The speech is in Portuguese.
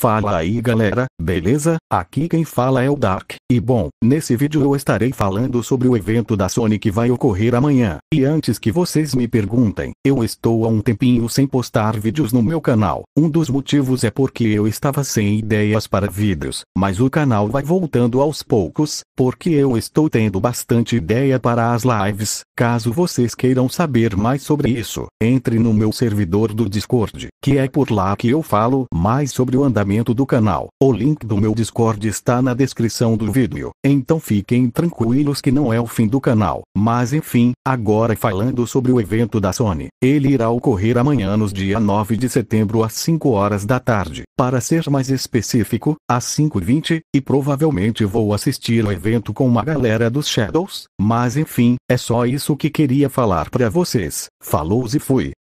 Fala aí galera, beleza? Aqui quem fala é o Dark, e bom, nesse vídeo eu estarei falando sobre o evento da Sony que vai ocorrer amanhã. E antes que vocês me perguntem, eu estou há um tempinho sem postar vídeos no meu canal. Um dos motivos é porque eu estava sem ideias para vídeos, mas o canal vai voltando aos poucos, porque eu estou tendo bastante ideia para as lives. Caso vocês queiram saber mais sobre isso, entre no meu servidor do Discord, que é por lá que eu falo mais sobre o andamento do canal. O link do meu Discord está na descrição do vídeo, então fiquem tranquilos que não é o fim do canal. Mas enfim, agora falando sobre o evento da Sony, ele irá ocorrer amanhã nos dia 9 de setembro às 5 horas da tarde. Para ser mais específico, às 5h20, e provavelmente vou assistir o evento com uma galera dos Shadows, mas enfim, é só isso que queria falar para vocês. Falou e fui.